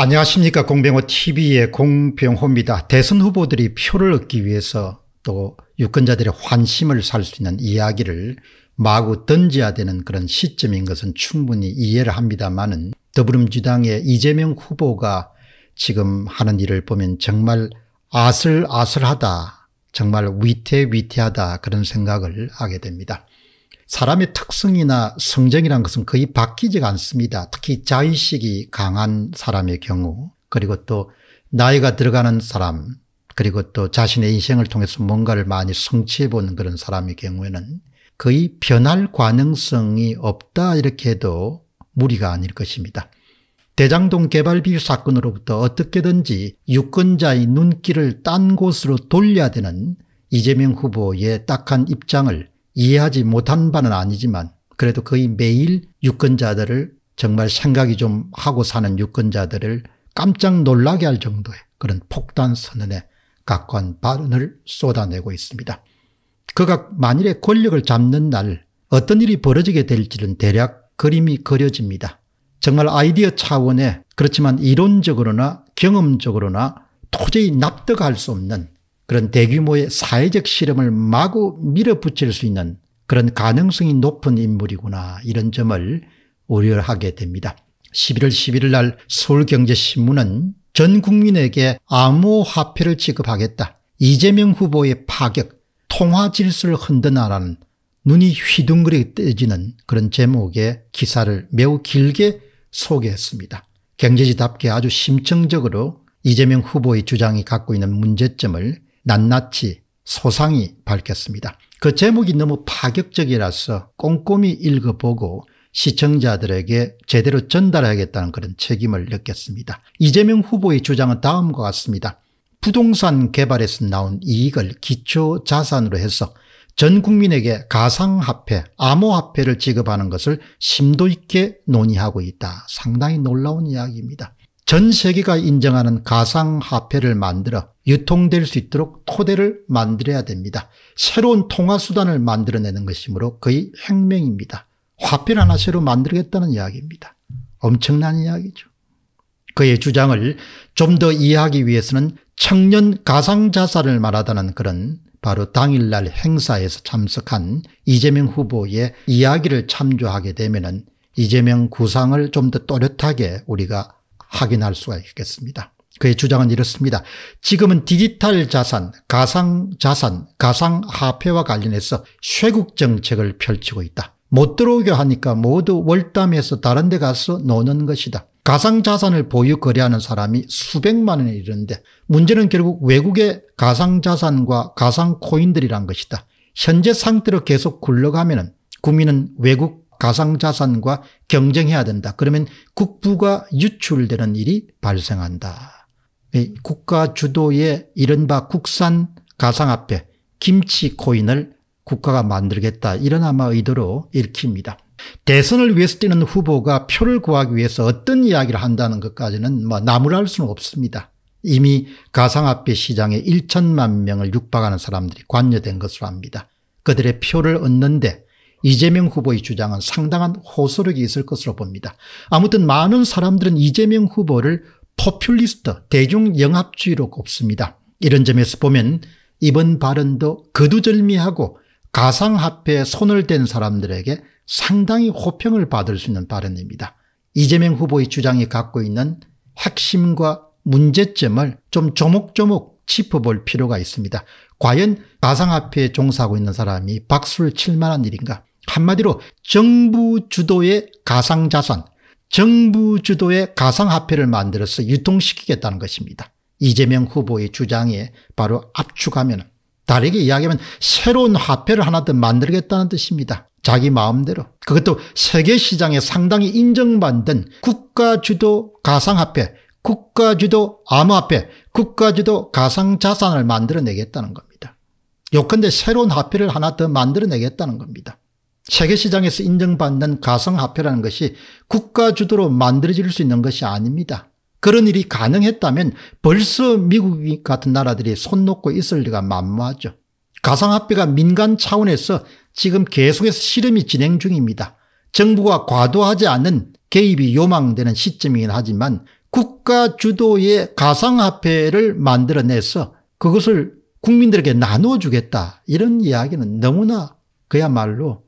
안녕하십니까 공병호TV의 공병호입니다. 대선 후보들이 표를 얻기 위해서 또 유권자들의 환심을 살 수 있는 이야기를 마구 던져야 되는 그런 시점인 것은 충분히 이해를 합니다만은 더불어민주당의 이재명 후보가 지금 하는 일을 보면 정말 아슬아슬하다 정말 위태위태하다 그런 생각을 하게 됩니다. 사람의 특성이나 성정이란 것은 거의 바뀌지 가 않습니다. 특히 자의식이 강한 사람의 경우 그리고 또 나이가 들어가는 사람 그리고 또 자신의 인생을 통해서 뭔가를 많이 성취해 보는 그런 사람의 경우에는 거의 변할 가능성이 없다 이렇게 해도 무리가 아닐 것입니다. 대장동 개발비유 사건으로부터 어떻게든지 유권자의 눈길을 딴 곳으로 돌려야 되는 이재명 후보의 딱한 입장을 이해하지 못한 바는 아니지만 그래도 거의 매일 유권자들을 정말 생각이 좀 하고 사는 유권자들을 깜짝 놀라게 할 정도의 그런 폭탄 선언에 각관 발언을 쏟아내고 있습니다. 그가 만일에 권력을 잡는 날 어떤 일이 벌어지게 될지는 대략 그림이 그려집니다. 정말 아이디어 차원에 그렇지만 이론적으로나 경험적으로나 도저히 납득할 수 없는 그런 대규모의 사회적 실험을 마구 밀어붙일 수 있는 그런 가능성이 높은 인물이구나 이런 점을 우려하게 됩니다. 11월 11일 날 서울경제신문은 전 국민에게 암호화폐를 지급하겠다. 이재명 후보의 파격, 통화질서를 흔드나라는 눈이 휘둥그레 떠지는 그런 제목의 기사를 매우 길게 소개했습니다. 경제지답게 아주 심층적으로 이재명 후보의 주장이 갖고 있는 문제점을 낱낱이 소상히 밝혔습니다. 그 제목이 너무 파격적이라서 꼼꼼히 읽어보고 시청자들에게 제대로 전달해야겠다는 그런 책임을 느꼈습니다. 이재명 후보의 주장은 다음과 같습니다. 부동산 개발에서 나온 이익을 기초 자산으로 해서 전 국민에게 가상화폐, 암호화폐를 지급하는 것을 심도 있게 논의하고 있다. 상당히 놀라운 이야기입니다. 전 세계가 인정하는 가상화폐를 만들어 유통될 수 있도록 토대를 만들어야 됩니다. 새로운 통화수단을 만들어내는 것이므로 거의 혁명입니다. 화폐를 하나 새로 만들겠다는 이야기입니다. 엄청난 이야기죠. 그의 주장을 좀 더 이해하기 위해서는 청년 가상자살을 말하다는 그런 바로 당일날 행사에서 참석한 이재명 후보의 이야기를 참조하게 되면 이재명 구상을 좀 더 또렷하게 우리가 확인할 수가 있겠습니다. 그의 주장은 이렇습니다. 지금은 디지털 자산, 가상 자산, 가상 화폐와 관련해서 쇄국 정책을 펼치고 있다. 못 들어오게 하니까 모두 월담에서 다른 데 가서 노는 것이다. 가상 자산을 보유 거래하는 사람이 수백만 원에 이르는데 문제는 결국 외국의 가상 자산과 가상 코인들이란 것이다. 현재 상태로 계속 굴러가면 국민은 외국 가상자산과 경쟁해야 된다. 그러면 국부가 유출되는 일이 발생한다. 국가 주도의 이른바 국산 가상화폐 김치 코인을 국가가 만들겠다 이런 아마 의도로 읽힙니다. 대선을 위해서 뛰는 후보가 표를 구하기 위해서 어떤 이야기를 한다는 것까지는 뭐 나무랄 수는 없습니다. 이미 가상화폐 시장에 1천만 명을 육박하는 사람들이 관여된 것으로 합니다. 그들의 표를 얻는데 이재명 후보의 주장은 상당한 호소력이 있을 것으로 봅니다. 아무튼 많은 사람들은 이재명 후보를 포퓰리스트, 대중영합주의로 꼽습니다. 이런 점에서 보면 이번 발언도 거두절미하고 가상화폐에 손을 댄 사람들에게 상당히 호평을 받을 수 있는 발언입니다. 이재명 후보의 주장이 갖고 있는 핵심과 문제점을 좀 조목조목 짚어볼 필요가 있습니다. 과연 가상화폐에 종사하고 있는 사람이 박수를 칠 만한 일인가? 한마디로 정부 주도의 가상자산, 정부 주도의 가상화폐를 만들어서 유통시키겠다는 것입니다. 이재명 후보의 주장에 바로 압축하면 다르게 이야기하면 새로운 화폐를 하나 더 만들겠다는 뜻입니다. 자기 마음대로. 그것도 세계 시장에 상당히 인정받는 국가주도 가상화폐, 국가주도 암호화폐, 국가지도 가상자산을 만들어내겠다는 겁니다. 요컨대 새로운 화폐를 하나 더 만들어내겠다는 겁니다. 세계시장에서 인정받는 가상화폐라는 것이 국가주도로 만들어질 수 있는 것이 아닙니다. 그런 일이 가능했다면 벌써 미국 같은 나라들이 손 놓고 있을 리가 만무하죠. 가상화폐가 민간 차원에서 지금 계속해서 실험이 진행 중입니다. 정부가 과도하지 않은 개입이 요망되는 시점이긴 하지만 국가 주도의 가상화폐를 만들어내서 그것을 국민들에게 나눠주겠다 이런 이야기는 너무나 그야말로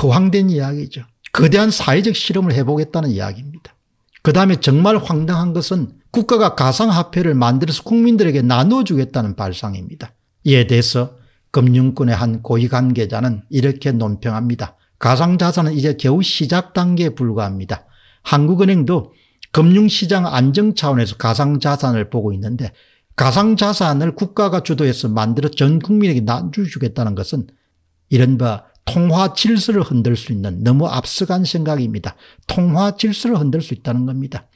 허황된 이야기죠. 거대한 사회적 실험을 해보겠다는 이야기입니다. 그 다음에 정말 황당한 것은 국가가 가상화폐를 만들어서 국민들에게 나눠주겠다는 발상입니다. 이에 대해서 금융권의 한 고위관계자는 이렇게 논평합니다. 가상자산은 이제 겨우 시작 단계에 불과합니다. 한국은행도 금융시장 안정 차원에서 가상자산을 보고 있는데 가상자산을 국가가 주도해서 만들어 전 국민에게 나눠주겠다는 것은 이른바 통화 질서를 흔들 수 있는 너무 앞서간 생각입니다. 통화 질서를 흔들 수 있다는 겁니다.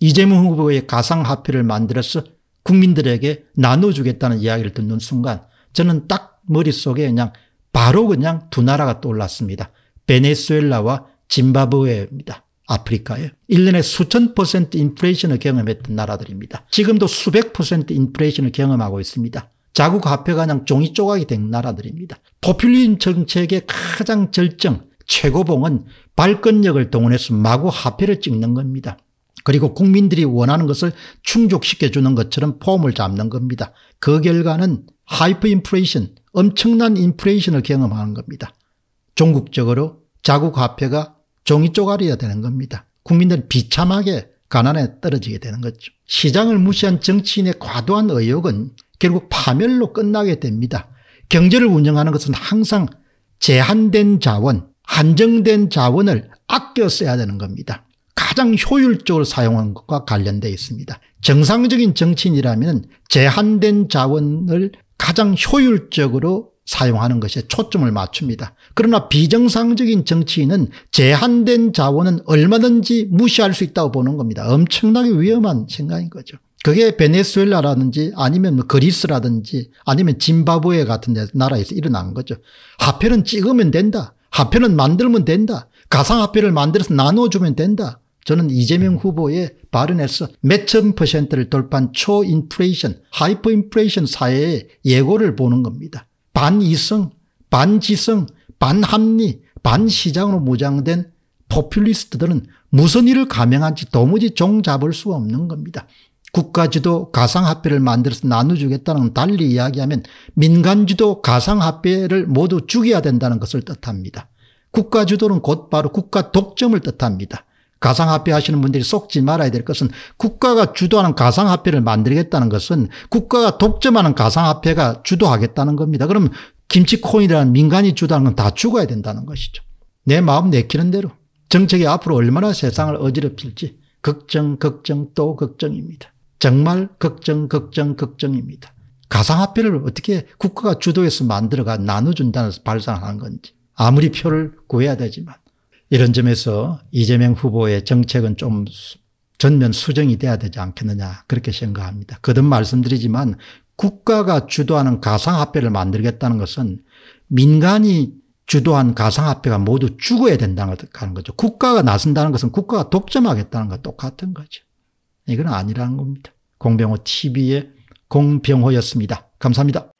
이재명 후보의 가상화폐를 만들어서 국민들에게 나눠주겠다는 이야기를 듣는 순간 저는 딱 머릿속에 그냥 바로 그냥 두 나라가 떠올랐습니다. 베네수엘라와 짐바브웨입니다. 아프리카에 1년에 수천 퍼센트 인플레이션을 경험했던 나라들입니다. 지금도 수백 퍼센트 인플레이션을 경험하고 있습니다. 자국 화폐가 그냥 종이 조각이 된 나라들입니다. 포퓰리즘 정책의 가장 절정, 최고봉은 발권력을 동원해서 마구 화폐를 찍는 겁니다. 그리고 국민들이 원하는 것을 충족시켜주는 것처럼 폼을 잡는 겁니다. 그 결과는 하이퍼 인플레이션, 엄청난 인플레이션을 경험하는 겁니다. 종국적으로 자국 화폐가 종이 쪼가리가 되는 겁니다. 국민들 비참하게 가난에 떨어지게 되는 거죠. 시장을 무시한 정치인의 과도한 의욕은 결국 파멸로 끝나게 됩니다. 경제를 운영하는 것은 항상 제한된 자원, 한정된 자원을 아껴 써야 되는 겁니다. 가장 효율적으로 사용한 것과 관련되어 있습니다. 정상적인 정치인이라면 제한된 자원을 가장 효율적으로 사용하는 것에 초점을 맞춥니다. 그러나 비정상적인 정치인은 제한된 자원은 얼마든지 무시할 수 있다고 보는 겁니다. 엄청나게 위험한 생각인 거죠. 그게 베네수엘라라든지 아니면 뭐 그리스라든지 아니면 짐바브웨 같은 나라에서 일어난 거죠. 화폐는 찍으면 된다. 화폐는 만들면 된다. 가상화폐를 만들어서 나눠주면 된다. 저는 이재명 후보의 발언에서 몇 천 퍼센트를 돌파한 초인플레이션, 하이퍼인플레이션 사회의 예고를 보는 겁니다. 반이성, 반지성, 반합리, 반시장으로 무장된 포퓰리스트들은 무슨 일을 감행한지 도무지 종잡을 수 없는 겁니다. 국가지도 가상화폐를 만들어서 나눠주겠다는 달리 이야기하면 민간지도 가상화폐를 모두 죽여야 된다는 것을 뜻합니다. 국가주도는 곧바로 국가 독점을 뜻합니다. 가상화폐 하시는 분들이 속지 말아야 될 것은 국가가 주도하는 가상화폐를 만들겠다는 것은 국가가 독점하는 가상화폐가 주도하겠다는 겁니다. 그럼 김치코인이라는 민간이 주도하는 건 다 죽어야 된다는 것이죠. 내 마음 내키는 대로 정책이 앞으로 얼마나 세상을 어지럽힐지 걱정 걱정 또 걱정입니다. 정말 걱정 걱정 걱정입니다. 가상화폐를 어떻게 국가가 주도해서 만들어가 나눠준다는 발상을 한 건지 아무리 표를 구해야 되지만 이런 점에서 이재명 후보의 정책은 좀 전면 수정이 돼야 되지 않겠느냐 그렇게 생각합니다. 거듭 말씀드리지만 국가가 주도하는 가상화폐를 만들겠다는 것은 민간이 주도한 가상화폐가 모두 죽어야 된다는 거죠. 국가가 나선다는 것은 국가가 독점하겠다는 것 똑같은 거죠. 이건 아니라는 겁니다. 공병호 TV의 공병호였습니다. 감사합니다.